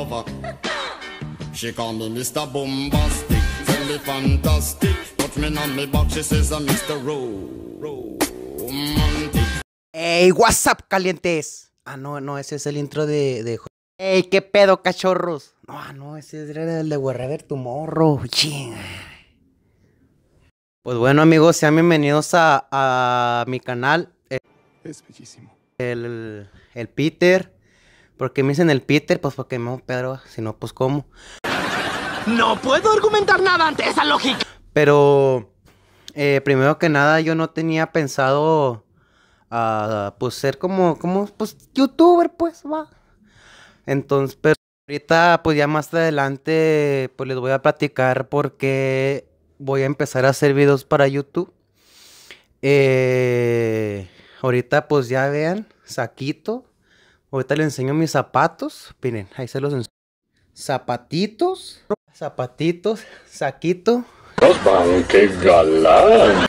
Hey, what's up, calientes. Ah, no, no, ese es el intro de... de... Ey, qué pedo, cachorros. No, ah, no, ese es el de Guerrever tu morro. Pues bueno, amigos, sean bienvenidos a, a mi canal. Eh, es bellísimo. El, el Peter. ¿Por qué me dicen el Peter, pues porque me Pedro, si no, pues cómo. No puedo argumentar nada ante esa lógica. Pero, eh, primero que nada, yo no tenía pensado, ah, pues, ser como, como, pues, youtuber, pues, va. Entonces, pero ahorita, pues, ya más adelante, pues, les voy a platicar por qué voy a empezar a hacer videos para YouTube. Eh, ahorita, pues, ya vean, saquito Ahorita le enseño mis zapatos. Miren, ahí se los enseño. Zapatitos. Zapatitos. Saquito.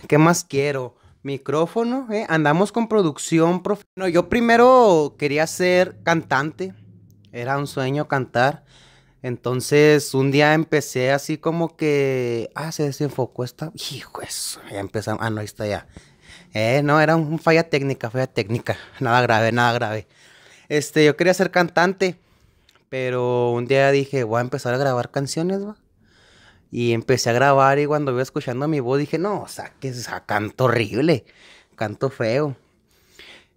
¡Qué más quiero? Micrófono, eh, Andamos con producción, profe. No, yo primero quería ser cantante. Era un sueño cantar. Entonces, un día empecé así como que. Ah, se desenfocó esta. Hijo, eso. Ya empezamos. Ah, no, ahí está ya. Eh, no, era un falla técnica, falla técnica. Nada grave, nada grave. Este, yo quería ser cantante, pero un día dije, voy a empezar a grabar canciones, va. Y empecé a grabar y cuando iba escuchando mi voz dije, no, o sea, que canto horrible, canto feo.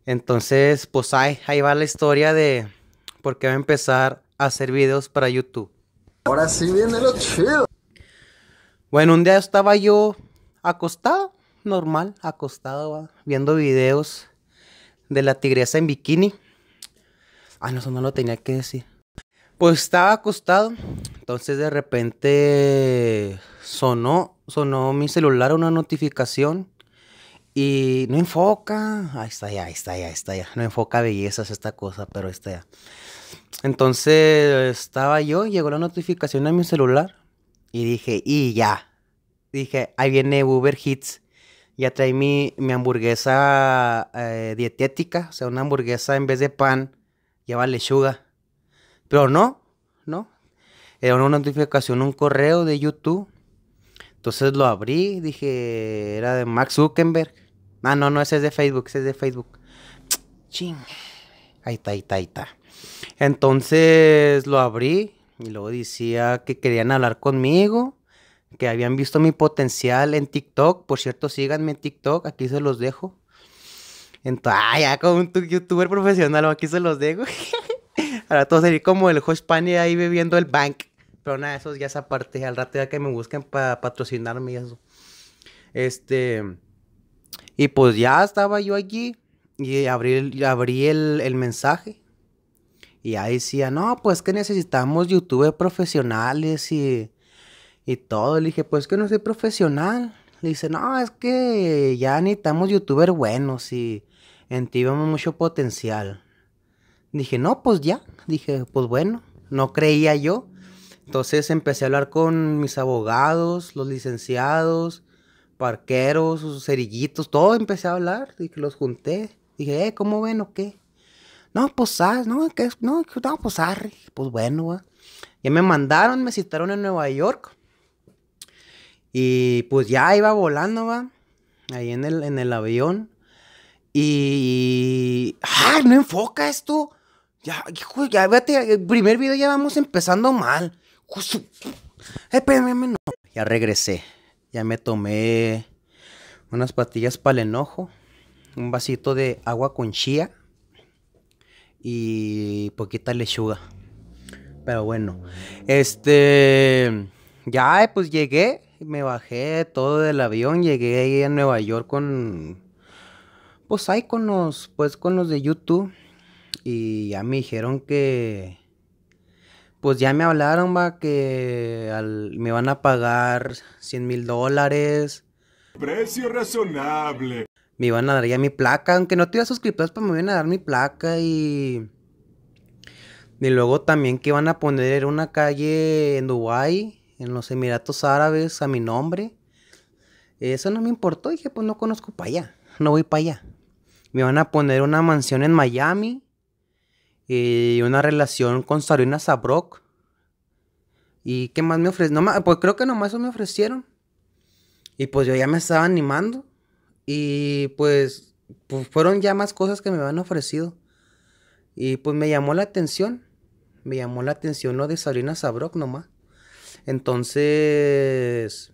Entonces, pues ahí, ahí va la historia de por qué voy a empezar a hacer videos para YouTube. Ahora sí viene lo chido. Bueno, un día estaba yo acostado, normal, acostado, viendo videos de la tigresa en bikini. Ah, no, eso no lo tenía que decir. Pues estaba acostado, entonces de repente sonó, sonó mi celular una notificación y no enfoca. Ahí está ya, ahí está ya, ahí está ya. No enfoca bellezas esta cosa, pero está ya. Entonces estaba yo, llegó la notificación a mi celular y dije, y ya. Dije, ahí viene Uber Hits. Ya trae mi, hamburguesa eh, dietética, o sea, una hamburguesa en vez de pan llamarle Shuga. Pero no, no. Era una notificación, un correo de YouTube. Entonces lo abrí, dije, era de Max Zuckerberg. Ah, no, no, ese es de Facebook, ese es de Facebook. Ching. Ahí está, ahí está, ahí está. Entonces lo abrí y luego decía que querían hablar conmigo, que habían visto mi potencial en TikTok. Por cierto, síganme en TikTok, aquí se los dejo. Entonces, ah, ya con un youtuber profesional, aquí se los dejo. Ahora todo sería como el host ahí bebiendo el bank. Pero nada, eso ya se aparte. Al rato ya que me busquen para patrocinarme y eso. Este. Y pues ya estaba yo allí. Y abrí, abrí el, el mensaje. Y ahí decía, no, pues que necesitamos youtubers profesionales y, y todo. Le dije, pues que no soy profesional dice, no, es que ya necesitamos youtubers buenos y en ti vemos mucho potencial. Dije, no, pues ya. Dije, pues bueno, no creía yo. Entonces empecé a hablar con mis abogados, los licenciados, parqueros, sus cerillitos, todo empecé a hablar y que los junté. Dije, eh, ¿cómo ven o qué? No, pues ah, no, que no, no, pues posar pues bueno, Ya me mandaron, me citaron en Nueva York y pues ya iba volando, va, ahí en el, en el avión. Y... ¡Ah! No enfoca esto. Ya, ya, vete, el primer video ya vamos empezando mal. Eh, espérame, no. Ya regresé. Ya me tomé unas patillas para el enojo, un vasito de agua con chía y poquita lechuga. Pero bueno, este, ya pues llegué me bajé todo del avión, llegué ahí a Nueva York con, pues ahí con los, pues con los de YouTube. Y ya me dijeron que, pues ya me hablaron, va, que me van a pagar 100 mil dólares. Precio razonable. Me iban a dar ya mi placa, aunque no tuviera suscriptores, pues me iban a dar mi placa y... Y luego también que iban a poner una calle en Dubái en los Emiratos Árabes a mi nombre. Eso no me importó, dije, pues no conozco para allá, no voy para allá. Me van a poner una mansión en Miami y eh, una relación con Sarina Sabrok. ¿Y qué más me ofrecieron? pues creo que nomás eso me ofrecieron. Y pues yo ya me estaba animando. Y pues, pues, fueron ya más cosas que me habían ofrecido. Y pues me llamó la atención. Me llamó la atención lo de Sarina Sabrok nomás. Entonces,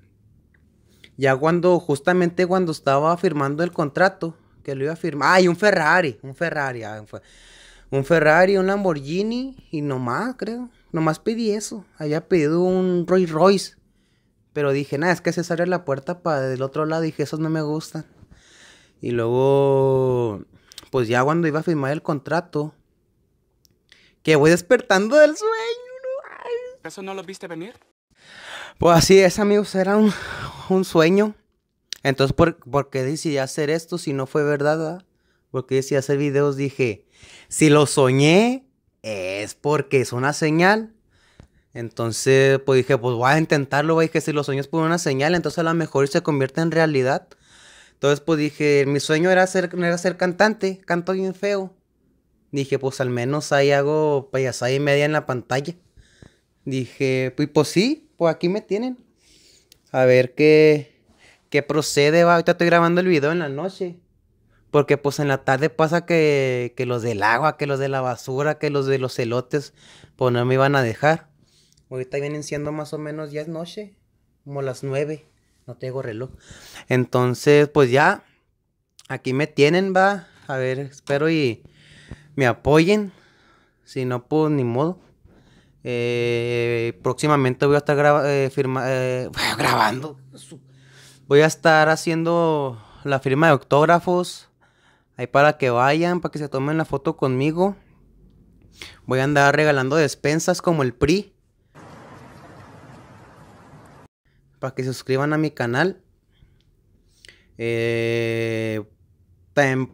ya cuando, justamente cuando estaba firmando el contrato, que lo iba a firmar, ay, un Ferrari, un Ferrari, ah, un Ferrari, un Lamborghini y nomás, creo, nomás pedí eso, había pedido un Rolls Royce, pero dije, nada, es que se sale la puerta para del otro lado, dije, esos no me gustan. Y luego, pues ya cuando iba a firmar el contrato, que voy despertando del sueño. ¿Eso no lo viste venir? Pues así es, amigos, era un, un sueño. Entonces, ¿por, qué decidí hacer esto si no fue verdad? Ah? Porque decidí hacer videos, dije, si lo soñé, es porque es una señal. Entonces, pues dije, pues voy a intentarlo, voy que si lo soñé es por una señal, entonces a lo mejor se convierte en realidad. Entonces, pues dije, mi sueño era ser, era ser cantante, canto bien feo. Dije, pues al menos ahí hago payasada y media en la pantalla. Dije, pues, pues sí, pues aquí me tienen. A ver qué, qué procede, va. Ahorita estoy grabando el video en la noche. Porque pues en la tarde pasa que, que los del agua, que los de la basura, que los de los celotes, pues no me iban a dejar. Ahorita vienen siendo más o menos, ya es noche, como las nueve. No tengo reloj. Entonces, pues ya, aquí me tienen, va. A ver, espero y me apoyen. Si no, pues ni modo. Eh, próximamente voy a estar eh, eh, grabando. Voy a estar haciendo la firma de autógrafos Ahí para que vayan, para que se tomen la foto conmigo. Voy a andar regalando despensas como el PRI. Para que se suscriban a mi canal. Eh,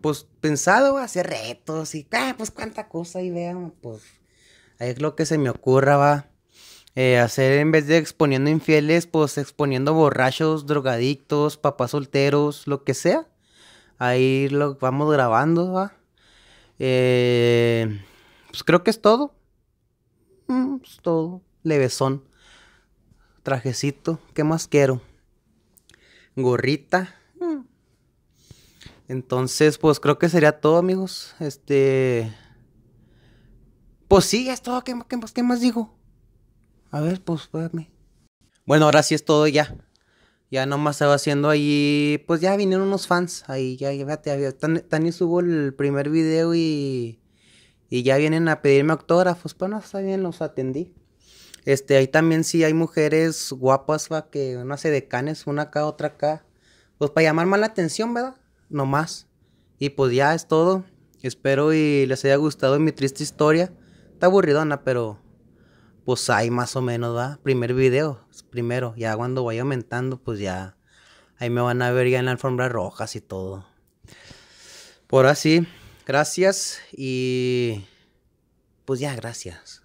pues, pensado hacer retos y, ah, pues, cuánta cosa y vean, pues. Ahí es lo que se me ocurra, va. Eh, hacer en vez de exponiendo infieles, pues exponiendo borrachos, drogadictos, papás solteros, lo que sea. Ahí lo vamos grabando, va. Eh, pues creo que es todo. Mm, pues, todo. Levesón. Trajecito. ¿Qué más quiero? Gorrita. Mm. Entonces, pues creo que sería todo, amigos. Este. Pues sí, es todo. ¿Qué, más digo? A ver, pues, espérame. Bueno, ahora sí es todo ya. Ya nomás estaba haciendo ahí. Pues ya vinieron unos fans. Ahí ya, fíjate. Tan, Tani subo el primer video y. Y ya vienen a pedirme autógrafos. Pues no, está bien, los atendí. Este, ahí también sí hay mujeres guapas, va, que uno hace decanes, una acá, otra acá. Pues para llamar más la atención, ¿verdad? No más. Y pues ya es todo. Espero y les haya gustado mi triste historia aburridona, pero pues hay más o menos, ¿va? Primer video, primero. Ya cuando vaya aumentando, pues ya ahí me van a ver ya en la alfombra rojas y todo. Por así, gracias y pues ya, gracias.